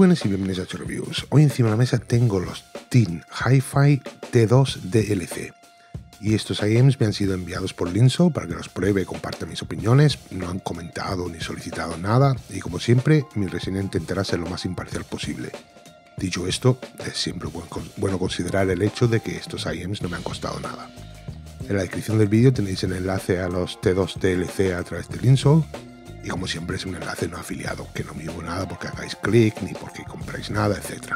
buenas y bienvenidos a H Reviews. Hoy encima de la mesa tengo los Teen Hi-Fi T2 DLC. Y estos IEMs me han sido enviados por Linso para que los pruebe, comparta mis opiniones, no han comentado ni solicitado nada y como siempre mi reseña intentará ser lo más imparcial posible. Dicho esto, es siempre bueno considerar el hecho de que estos IEMs no me han costado nada. En la descripción del vídeo tenéis el enlace a los T2 DLC a través de Linso y como siempre es un enlace no afiliado, que no me digo nada porque hagáis clic, ni porque compráis nada, etc.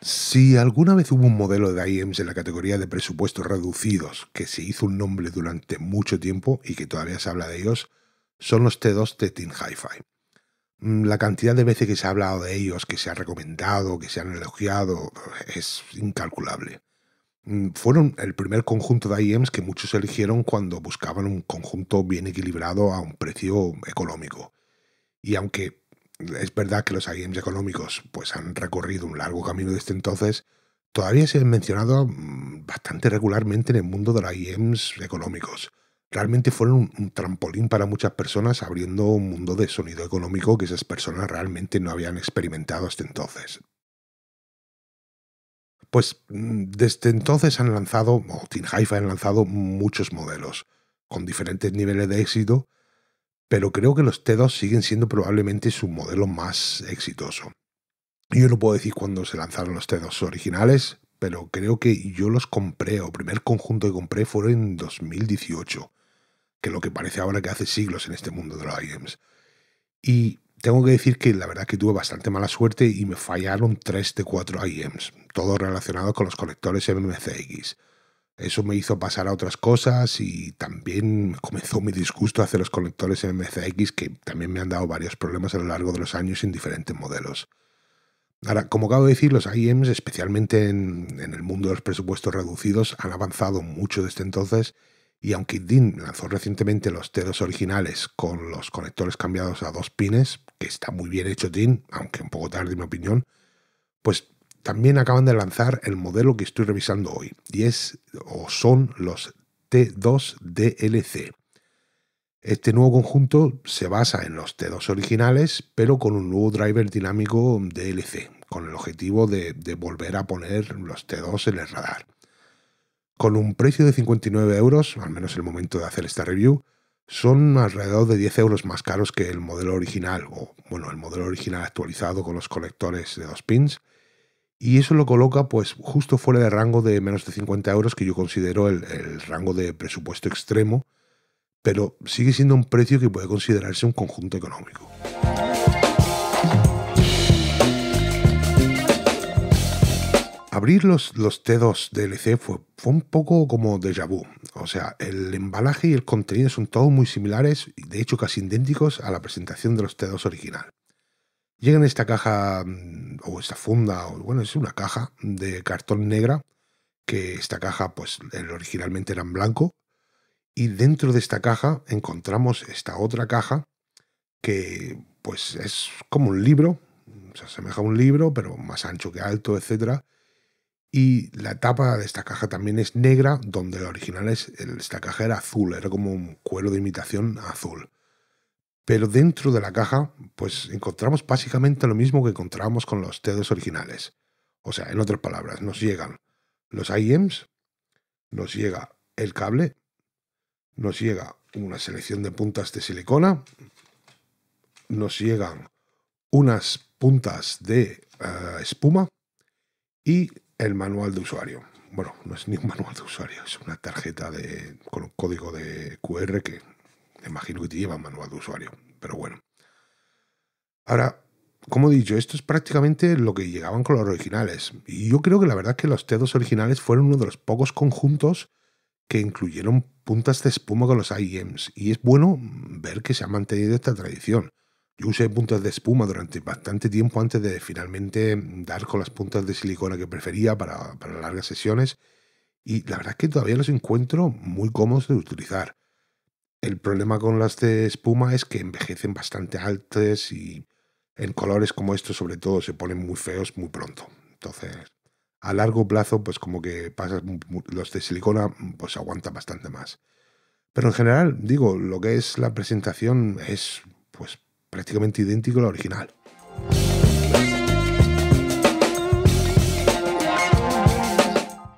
Si alguna vez hubo un modelo de IEMS en la categoría de presupuestos reducidos que se hizo un nombre durante mucho tiempo y que todavía se habla de ellos, son los T2 de Hi-Fi. Mm, la cantidad de veces que se ha hablado de ellos, que se ha recomendado, que se han elogiado, es incalculable. Mm, fueron el primer conjunto de IEMs que muchos eligieron cuando buscaban un conjunto bien equilibrado a un precio económico. Y aunque es verdad que los IEMs económicos pues, han recorrido un largo camino desde entonces, todavía se han mencionado mm, bastante regularmente en el mundo de los IEMs económicos. Realmente fueron un trampolín para muchas personas abriendo un mundo de sonido económico que esas personas realmente no habían experimentado hasta entonces. Pues mm, desde entonces han lanzado, o Team Haifa han lanzado muchos modelos, con diferentes niveles de éxito, pero creo que los T2 siguen siendo probablemente su modelo más exitoso. Yo no puedo decir cuándo se lanzaron los T2 originales, pero creo que yo los compré, o primer conjunto que compré fue en 2018, que es lo que parece ahora que hace siglos en este mundo de los IEMs. Y tengo que decir que la verdad que tuve bastante mala suerte y me fallaron 3 de 4 IEMs, todo relacionado con los conectores MMCX. Eso me hizo pasar a otras cosas y también comenzó mi disgusto hacia los conectores MMCX que también me han dado varios problemas a lo largo de los años en diferentes modelos. Ahora, como acabo de decir, los IEMs, especialmente en, en el mundo de los presupuestos reducidos, han avanzado mucho desde entonces y aunque DIN lanzó recientemente los T2 originales con los conectores cambiados a dos pines, que está muy bien hecho DIN, aunque un poco tarde en mi opinión, pues también acaban de lanzar el modelo que estoy revisando hoy, y es o son los T2 DLC. Este nuevo conjunto se basa en los T2 originales, pero con un nuevo driver dinámico DLC, con el objetivo de, de volver a poner los T2 en el radar. Con un precio de 59 euros, al menos el momento de hacer esta review, son alrededor de 10 euros más caros que el modelo original, o bueno, el modelo original actualizado con los conectores de dos pins, y eso lo coloca pues justo fuera del rango de menos de 50 euros que yo considero el rango de presupuesto extremo, pero sigue siendo un precio que puede considerarse un conjunto económico. Abrir los, los T2 DLC fue, fue un poco como déjà vu. O sea, el embalaje y el contenido son todos muy similares, de hecho casi idénticos a la presentación de los T2 original. Llega en esta caja, mm, o esta funda, o bueno, es una caja de cartón negra, que esta caja, pues originalmente era en blanco, y dentro de esta caja encontramos esta otra caja que pues es como un libro, se asemeja a un libro, pero más ancho que alto, etcétera, y la tapa de esta caja también es negra, donde la original es, esta caja era azul, era como un cuero de imitación azul. Pero dentro de la caja, pues encontramos básicamente lo mismo que encontramos con los T2 originales. O sea, en otras palabras, nos llegan los IEMs, nos llega el cable, nos llega una selección de puntas de silicona, nos llegan unas puntas de eh, espuma y el manual de usuario. Bueno, no es ni un manual de usuario, es una tarjeta de, con un código de QR que imagino que te lleva manual de usuario, pero bueno. Ahora, como he dicho, esto es prácticamente lo que llegaban con los originales. Y yo creo que la verdad es que los T2 originales fueron uno de los pocos conjuntos que incluyeron puntas de espuma con los IEMs. Y es bueno ver que se ha mantenido esta tradición. Yo usé puntas de espuma durante bastante tiempo antes de finalmente dar con las puntas de silicona que prefería para, largas sesiones y la verdad es que todavía los encuentro muy cómodos de utilizar. El problema con las de espuma es que envejecen bastante altas y en colores como estos sobre todo se ponen muy feos muy pronto. Entonces, a largo plazo pues como que pasas los de silicona pues aguantan bastante más. Pero en general, digo, lo que es la presentación es pues prácticamente idéntico al original.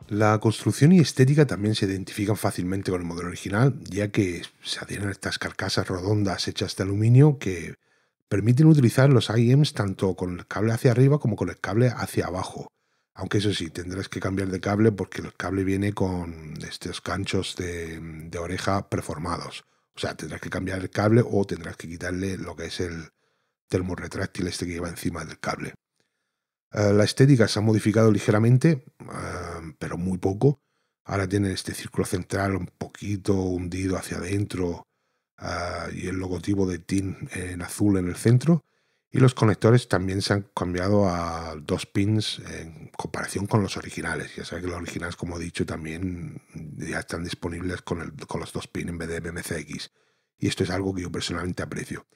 La construcción y estética también se identifican fácilmente con el modelo original, ya que se adhieren estas carcasas redondas hechas de aluminio que permiten utilizar los IEMs tanto con el cable hacia arriba como con el cable hacia abajo. Aunque eso sí, tendrás que cambiar de cable porque el cable viene con estos ganchos de, de oreja preformados. O sea, tendrás que cambiar el cable o tendrás que quitarle lo que es el termorretráctil este que lleva encima del cable. Eh, la estética se ha modificado ligeramente, ah, pero muy poco. Ahora tiene este círculo central un poquito hundido hacia adentro ah, y el logotipo de TIN en azul en el centro y los conectores también se han cambiado a dos pins en comparación con los originales. Ya sabes que los originales, como he dicho, también ya están disponibles con, los dos pins en vez de BMCX. Y esto es algo que yo personalmente aprecio.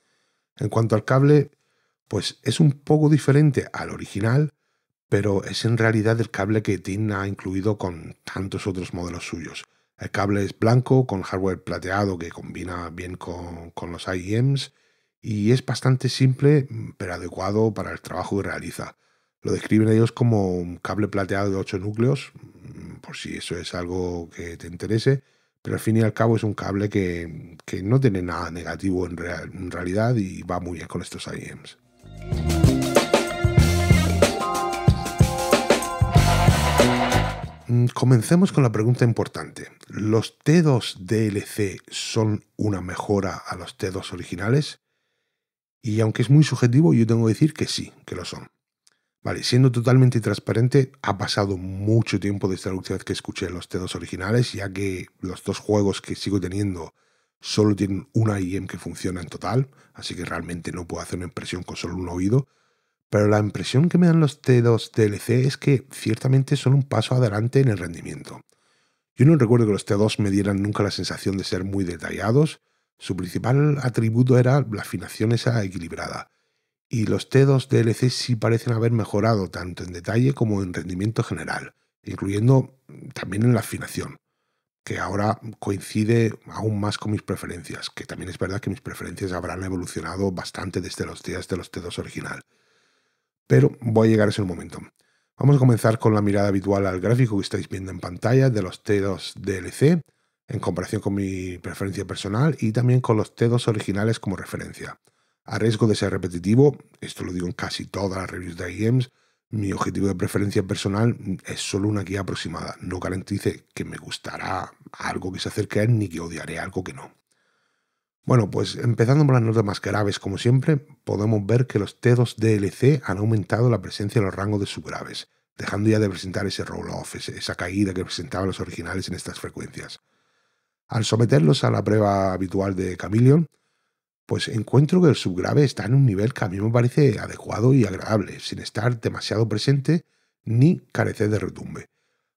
En cuanto al cable, pues es un poco diferente al original, pero es en realidad el cable que TIN ha incluido con tantos otros modelos suyos. El cable es blanco con hardware plateado que combina bien con, con los IEMs y es bastante simple pero adecuado para el trabajo que realiza. Lo describen ellos como un cable plateado de 8 núcleos, mm, por si eso es algo que te interese, pero al fin y al cabo es un cable que, no tiene nada negativo en, en, realidad y va muy bien con estos IEMs. Mm, comencemos con la pregunta importante. ¿Los T2 DLC son una mejora a los T2 originales? Y aunque es muy subjetivo, yo tengo que decir que sí, que lo son. Vale, siendo totalmente transparente, ha pasado mucho tiempo desde la última vez que escuché los T2 originales, ya que los dos juegos que sigo teniendo solo tienen una IEM que funciona en total, así que realmente no puedo hacer una impresión con solo un oído. Pero la impresión que me dan los T2 DLC es que ciertamente son un paso adelante en el rendimiento. Yo no recuerdo que los T2 me dieran nunca la sensación de ser muy detallados, su principal atributo era la afinación esa equilibrada, y los T2 DLC sí parecen haber mejorado tanto en detalle como en rendimiento general, incluyendo también en la afinación, que ahora coincide aún más con mis preferencias, que también es verdad que mis preferencias habrán evolucionado bastante desde los días de los T2 original. Pero voy a llegar a ese momento. Vamos a comenzar con la mirada habitual al gráfico que estáis viendo en pantalla de los T2 DLC en comparación con mi preferencia personal y también con los T2 originales como referencia. A riesgo de ser repetitivo, esto lo digo en casi todas las reviews de games. mi objetivo de preferencia personal es solo una guía aproximada, no garantice que me gustará algo que se acerque a él ni que odiaré algo que no. Bueno, pues empezando por las notas más graves, como siempre, podemos ver que los T2 DLC han aumentado la presencia en los rangos de subgraves, dejando ya de presentar ese roll-off, esa caída que presentaban los originales en estas frecuencias. Al someterlos a la prueba habitual de Chameleon, pues encuentro que el subgrave está en un nivel que a mí me parece adecuado y agradable, sin estar demasiado presente ni carecer de retumbe.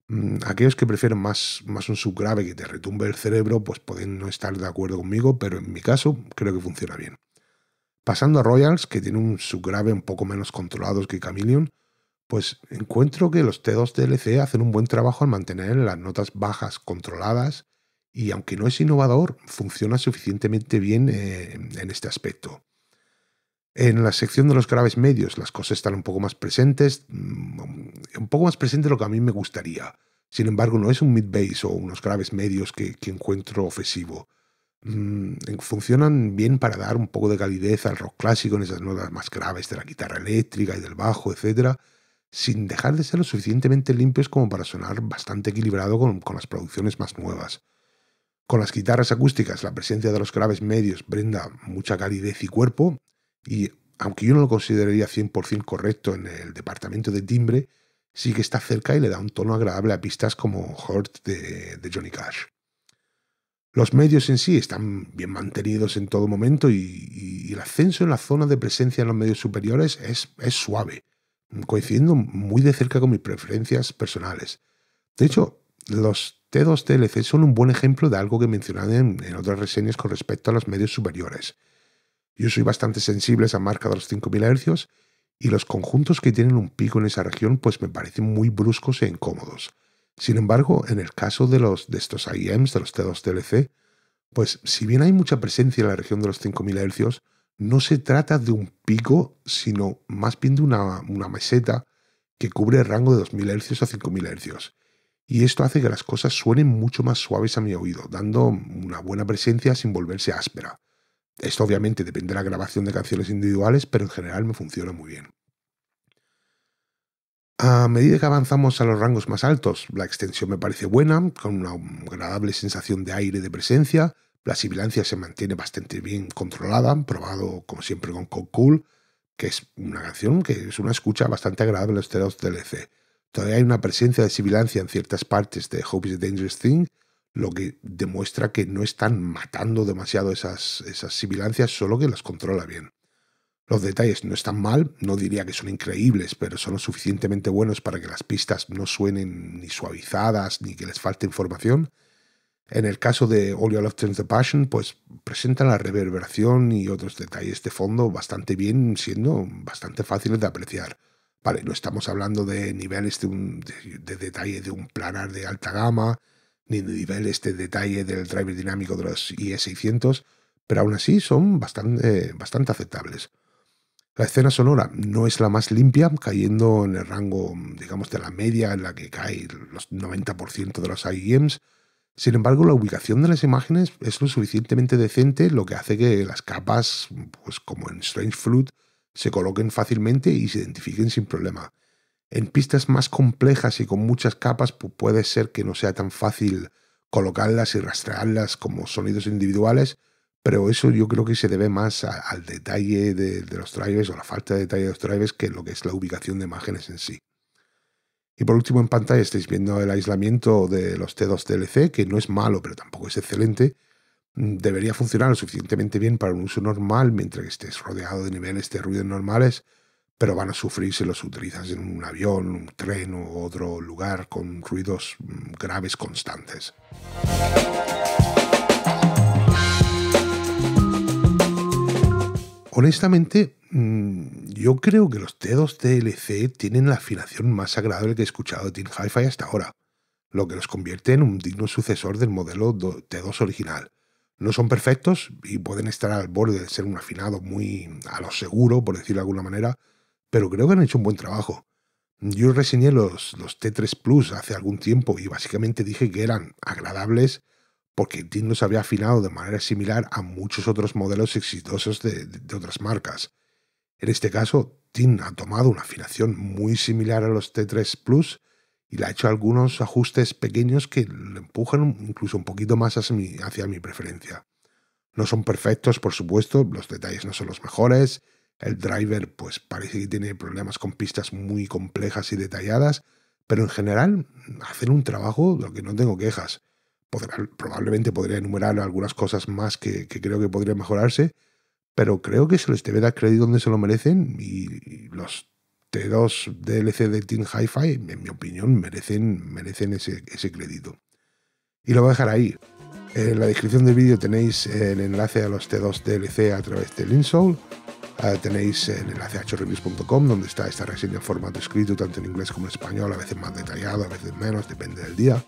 Mm, aquellos que prefieren más, un subgrave que te retumbe el cerebro, pues pueden no estar de acuerdo conmigo, pero en mi caso creo que funciona bien. Pasando a Royals, que tiene un subgrave un poco menos controlado que Chameleon, pues encuentro que los T2 DLC hacen un buen trabajo al mantener las notas bajas controladas y aunque no es innovador, funciona suficientemente bien eh, en este aspecto. En la sección de los graves medios las cosas están un poco más presentes, mm, un poco más presentes de lo que a mí me gustaría. Sin embargo, no es un mid-bass o unos graves medios que, encuentro ofensivo. Mm, funcionan bien para dar un poco de calidez al rock clásico en esas notas más graves de la guitarra eléctrica y del bajo, etc., sin dejar de ser lo suficientemente limpios como para sonar bastante equilibrado con las producciones más nuevas. Con las guitarras acústicas, la presencia de los graves medios brinda mucha calidez y cuerpo, y aunque yo no lo consideraría 100% correcto en el departamento de timbre, sí que está cerca y le da un tono agradable a pistas como Hurt de, Johnny Cash. Los medios en sí están bien mantenidos en todo momento y, el ascenso en la zona de presencia en los medios superiores es suave, coincidiendo muy de cerca con mis preferencias personales. De hecho, los T2 tlc son un buen ejemplo de algo que mencionan en, otras reseñas con respecto a los medios superiores. Yo soy bastante sensible a esa marca de los 5000 Hz y los conjuntos que tienen un pico en esa región pues me parecen muy bruscos e incómodos. Sin embargo, en el caso de, los, de estos IEMs, de los T2 tlc pues si bien hay mucha presencia en la región de los 5000 Hz, no se trata de un pico, sino más bien de una, una meseta que cubre el rango de 2000 Hz a 5000 Hz y esto hace que las cosas suenen mucho más suaves a mi oído, dando una buena presencia sin volverse áspera. Esto obviamente depende de la grabación de canciones individuales, pero en general me funciona muy bien. A medida que avanzamos a los rangos más altos, la extensión me parece buena, con una agradable sensación de aire de presencia, la sibilancia se mantiene bastante bien controlada, probado como siempre con Cold Cool, que es una canción que es una escucha bastante agradable en los telos DLC. Todavía hay una presencia de sibilancia en ciertas partes de Hope is a Dangerous Thing, lo que demuestra que no están matando demasiado esas, esas sibilancias, solo que las controla bien. Los detalles no están mal, no diría que son increíbles, pero son lo suficientemente buenos para que las pistas no suenen ni suavizadas ni que les falte información. En el caso de All Your Love Turns the Passion, pues presentan la reverberación y otros detalles de fondo bastante bien, siendo bastante fáciles de apreciar. Vale, no estamos hablando de niveles de, detalle de un planar de alta gama, ni de niveles de detalle del driver dinámico de los e IE600, pero aún así son bastante, aceptables. La escena sonora no es la más limpia, cayendo en el rango, digamos, de la media en la que cae los 90% de los IEMs. Sin embargo, la ubicación de las imágenes es lo suficientemente decente, lo que hace que las capas, pues como en Strange Fruit, se coloquen fácilmente y se identifiquen sin problema. En pistas más complejas y con muchas capas puede ser que no sea tan fácil colocarlas y rastrearlas como sonidos individuales, pero eso yo creo que se debe más al detalle de, de los drivers o la falta de detalle de los drivers que lo que es la ubicación de imágenes en sí. Y por último en pantalla estáis viendo el aislamiento de los T2 DLC, que no es malo, pero tampoco es excelente, debería funcionar lo suficientemente bien para un uso normal mientras estés rodeado de niveles de ruido normales, pero van a sufrir si los utilizas en un avión, un tren u otro lugar con ruidos mm, graves constantes. Honestamente, mm, yo creo que los dedos TLC tienen la afinación más agradable que he escuchado de Team Hi-Fi hasta ahora, lo que los convierte en un digno sucesor del modelo T2 original no son perfectos y pueden estar al borde de ser un afinado muy a lo seguro, por decirlo de alguna manera, pero creo que han hecho un buen trabajo. Yo reseñé los, los T3 Plus hace algún tiempo y básicamente dije que eran agradables porque TIN los había afinado de manera similar a muchos otros modelos exitosos de, otras marcas. En este caso, TIN ha tomado una afinación muy similar a los T3 Plus, y le ha hecho algunos ajustes pequeños que lo empujan incluso un poquito más hacia mi, preferencia. No son perfectos, por supuesto, los detalles no son los mejores, el driver pues parece que tiene problemas con pistas muy complejas y detalladas, pero en general hacen un trabajo de lo que no tengo quejas. probablemente podría enumerar algunas cosas más que, creo que podrían mejorarse, pero creo que se les debe dar crédito donde se lo merecen y los T2 DLC de Team Hi-Fi, en mi opinión, merecen, merecen ese, crédito. Y lo voy a dejar ahí. En la descripción del vídeo tenéis el enlace a los T2 DLC a través del InSoul. Ah, tenéis el enlace a chorreviews.com donde está esta reseña en formato escrito, tanto en inglés como en español, a veces más detallado, a veces menos, depende del día.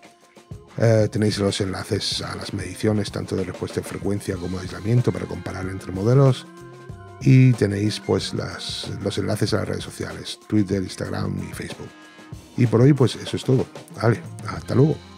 Eh, tenéis los enlaces a las mediciones tanto de respuesta en frecuencia como de aislamiento para comparar entre modelos y tenéis pues las, los enlaces a las redes sociales, Twitter, Instagram y Facebook. Y por hoy pues eso es todo. Vale, hasta luego.